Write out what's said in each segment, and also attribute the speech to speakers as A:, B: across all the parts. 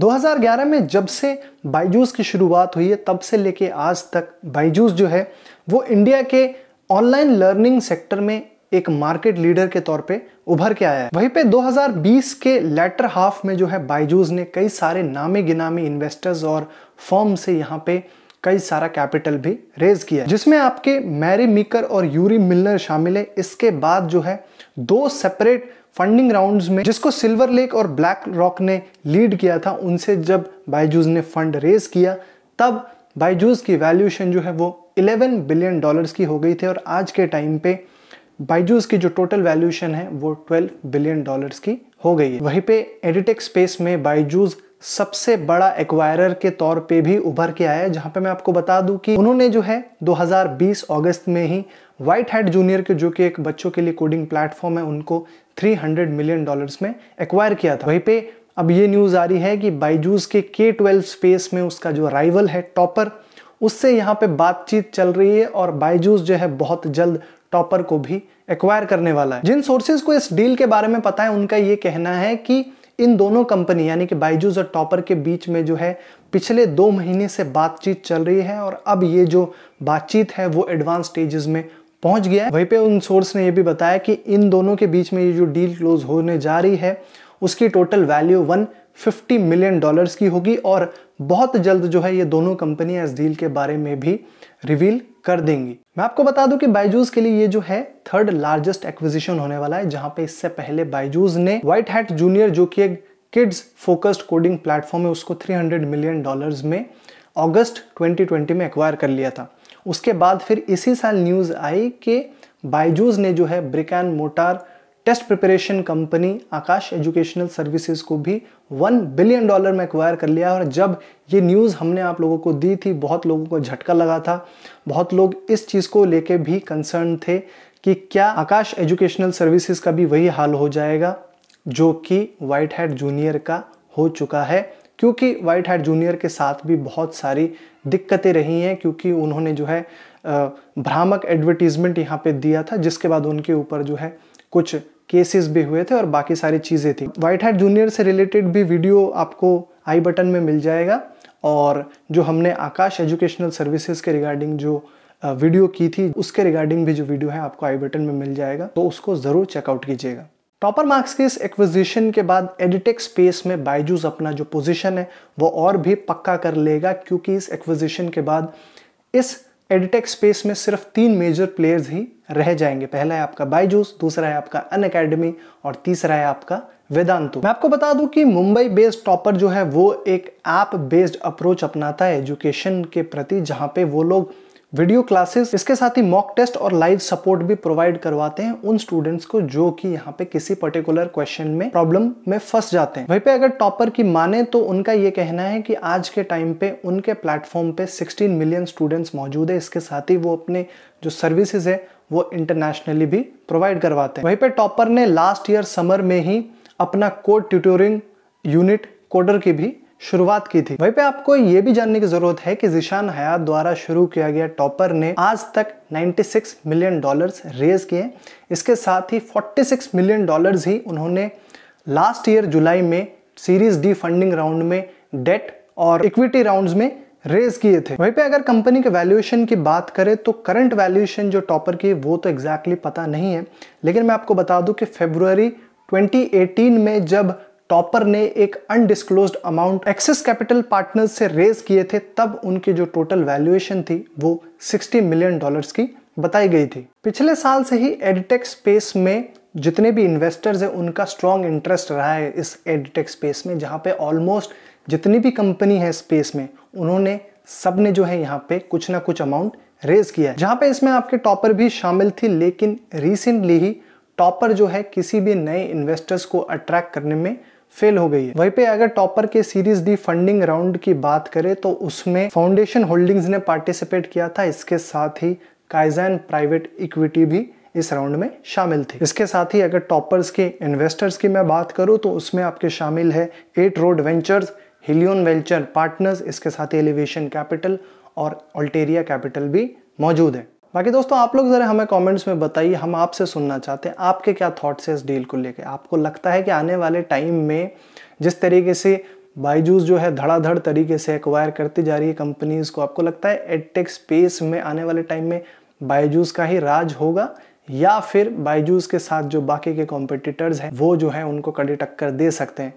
A: 2011 में जब से बाइजूस की शुरुआत हुई है तब से लेके आज तक बाइजूस जो है वो इंडिया के ऑनलाइन लर्निंग सेक्टर में एक मार्केट लीडर के तौर पे उभर के आया है वहीं पे 2020 के लेटर हाफ में जो है बाइजूस ने कई सारे नामी गिनामी इन्वेस्टर्स और फॉर्म से यहाँ पे कई सारा कैपिटल भी रेज किया जिसमें आपके मैरी मीकर और यूरी मिलनर शामिल है इसके बाद जो है दो सेपरेट फंडिंग राउंड्स में जिसको सिल्वर लेक और ब्लैक रॉक ने लीड किया था उनसे जब बायजूज ने फंड रेज किया तब बायजूस की वैल्यूशन जो है वो 11 बिलियन डॉलर्स की हो गई थी और आज के टाइम पे बायजूस की जो टोटल वैल्यूशन है वो 12 बिलियन डॉलर्स की हो गई है वहीं पे एडिटेक स्पेस में बायजूज सबसे बड़ा एक्वायरर के तौर पे भी उभर के आया है जहाँ पे मैं आपको बता दूं कि उन्होंने जो है 2020 अगस्त में ही व्हाइट हेड जूनियर के जो कि एक बच्चों के लिए कोडिंग प्लेटफॉर्म है उनको 300 मिलियन डॉलर्स में एक्वायर किया था वहीं पे अब ये न्यूज़ आ रही है कि बाइजूस के के ट्वेल्व स्पेस में उसका जो राइवल है टॉपर उससे यहाँ पे बातचीत चल रही है और बाइजूस जो है बहुत जल्द टॉपर को भी एक्वायर करने वाला है जिन सोर्सेज को इस डील के बारे में पता है उनका ये कहना है कि इन दोनों कंपनी यानी कि बाइजूज और टॉपर के बीच में जो है पिछले दो महीने से बातचीत चल रही है और अब ये जो बातचीत है वो एडवांस स्टेजेस में पहुंच गया है वहीं पे उन सोर्स ने ये भी बताया कि इन दोनों के बीच में ये जो डील क्लोज होने जा रही है उसकी total value one fifty million dollars की होगी और बहुत जल्द जो है ये दोनों कंपनियां इस डील के बारे में भी रिवील कर देंगी मैं आपको बता दूं कि बायजूस के लिए ये जो है थर्ड लार्जेस्ट एक्विजिशन होने वाला है जहां पे इससे पहले बायजूस ने व्हाइट हैट जूनियर जो कि एक किड्स फोकस्ड कोडिंग प्लेटफॉर्म है उसको 300 मिलियन डॉलर्स में अगस्त 2020 में एक्वायर कर लिया था उसके बाद फिर इसी साल न्यूज़ आई कि बायजूस ने जो है brick and mortar test preparation company Aakash educational services को भी वन बिलियन डॉलर में एक्वायर कर लिया और जब ये न्यूज़ हमने आप लोगों को दी थी बहुत लोगों को झटका लगा था बहुत लोग इस चीज़ को लेके भी कंसर्न थे कि क्या आकाश एजुकेशनल सर्विसेज का भी वही हाल हो जाएगा जो कि वाइट हैड जूनियर का हो चुका है क्योंकि वाइट हैड जूनियर के साथ भी बहुत सारी दिक्कतें रही हैं क्योंकि उन्होंने जो है भ्रामक एडवर्टीजमेंट यहाँ पे दिया था जिसके बाद उनके ऊपर जो है कुछ केसेस भी हुए थे और बाकी सारी चीज़ें थी वाइट हैट जूनियर से रिलेटेड भी वीडियो आपको आई बटन में मिल जाएगा और जो हमने आकाश एजुकेशनल सर्विसेज के रिगार्डिंग जो वीडियो की थी उसके रिगार्डिंग भी जो वीडियो है आपको आई बटन में मिल जाएगा तो उसको ज़रूर चेकआउट कीजिएगा टॉपर मार्क्स के इस एक्विजिशन के बाद एडिटेक स्पेस में बायजूस अपना जो पोजीशन है वो और भी पक्का कर लेगा क्योंकि इस एक्विजिशन के बाद इस एडिटेक स्पेस में सिर्फ तीन मेजर प्लेयर्स ही रह जाएंगे पहला है आपका बाईजूस दूसरा है आपका अन अकेडमी और तीसरा है आपका वेदांतु मैं आपको बता दूं कि मुंबई बेस्ड टॉपर जो है वो एक ऐप बेस्ड अप्रोच अपनाता है एजुकेशन के प्रति जहां पे वो लोग वीडियो क्लासेस इसके साथ ही मॉक टेस्ट और लाइव सपोर्ट भी प्रोवाइड करवाते हैं उन स्टूडेंट्स को जो कि यहाँ पे किसी पर्टिकुलर क्वेश्चन में प्रॉब्लम में फंस जाते हैं वहीं पे अगर टॉपर की माने तो उनका ये कहना है कि आज के टाइम पे उनके प्लेटफॉर्म पे 16 मिलियन स्टूडेंट्स मौजूद है इसके साथ ही वो अपने जो सर्विसेज है वो इंटरनेशनली भी प्रोवाइड करवाते हैं वहीं पर टॉपर ने लास्ट ईयर समर में ही अपना कोड ट्यूटोरिंग यूनिट कोडर की भी शुरुआत की थी वहीं पे आपको ये भी जानने की जरूरत है कि जिशान हयात द्वारा शुरू किया गया टॉपर ने आज तक 96 मिलियन डॉलर्स रेज किए इसके साथ ही 46 मिलियन डॉलर्स ही उन्होंने लास्ट ईयर जुलाई में सीरीज डी फंडिंग राउंड में डेट और इक्विटी राउंड्स में रेज किए थे वहीं पे अगर कंपनी के वैल्यूएशन की बात करें तो करंट वैल्यूएशन जो टॉपर की वो तो एग्जैक्टली exactly पता नहीं है लेकिन मैं आपको बता दूं कि फेब्रुवरी 2018 में जब टॉपर ने एक undisclosed amount Axis Capital Partners से रेज किए थे तब उनकी जो टोटल वैल्यूएशन थी वो 60 मिलियन डॉलर्स की बताई गई थी पिछले साल से ही एडिटेक स्पेस में जितने भी इन्वेस्टर्स हैं उनका स्ट्रॉन्ग इंटरेस्ट रहा है इस एडिटेक स्पेस में जहाँ पे ऑलमोस्ट जितनी भी कंपनी है स्पेस में उन्होंने सब ने जो है यहाँ पे कुछ ना कुछ अमाउंट रेज किया है जहाँ पे इसमें आपके टॉपर भी शामिल थी लेकिन रिसेंटली ही टॉपर जो है किसी भी नए इन्वेस्टर्स को अट्रैक्ट करने में फेल हो गई है वहीं पे अगर टॉपर के सीरीज डी फंडिंग राउंड की बात करें तो उसमें फाउंडेशन होल्डिंग्स ने पार्टिसिपेट किया था इसके साथ ही काइजैन प्राइवेट इक्विटी भी इस राउंड में शामिल थी इसके साथ ही अगर टॉपर्स के इन्वेस्टर्स की मैं बात करूं तो उसमें आपके शामिल है Eight Roads Ventures Helion Venture Partners इसके साथ ही एलिवेशन कैपिटल और ऑल्टेरिया कैपिटल भी मौजूद है बाकी दोस्तों आप लोग ज़रा हमें कमेंट्स में बताइए हम आपसे सुनना चाहते हैं आपके क्या थॉट्स हैं इस डील को लेकर आपको लगता है कि आने वाले टाइम में जिस तरीके से बाईजूस जो है धड़ाधड़ तरीके से एक्वायर करती जा रही है कंपनीज़ को आपको लगता है एडटेक स्पेस में आने वाले टाइम में बाईजूस का ही राज होगा या फिर बाईजूस के साथ जो बाकी के कॉम्पिटिटर्स हैं वो जो है उनको कड़ी टक्कर दे सकते हैं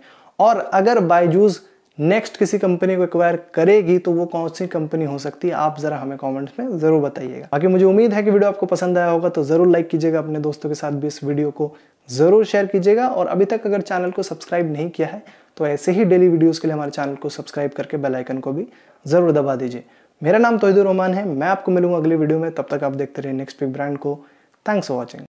A: और अगर बाईजूस नेक्स्ट किसी कंपनी को एक्वायर करेगी तो वो कौन सी कंपनी हो सकती है आप जरा हमें कमेंट्स में जरूर बताइएगा बाकी मुझे उम्मीद है कि वीडियो आपको पसंद आया होगा तो जरूर लाइक कीजिएगा अपने दोस्तों के साथ भी इस वीडियो को जरूर शेयर कीजिएगा और अभी तक अगर चैनल को सब्सक्राइब नहीं किया है तो ऐसे ही डेली वीडियोज के लिए हमारे चैनल को सब्सक्राइब करके बेलाइकन को भी जरूर दबा दीजिए मेरा नाम तोहिदुर रोमान है मैं आपको मिलूंगा अगले वीडियो में तब तक आप देखते रहिए नेक्स्ट बिग ब्रांड को थैंक्स फॉर वॉचिंग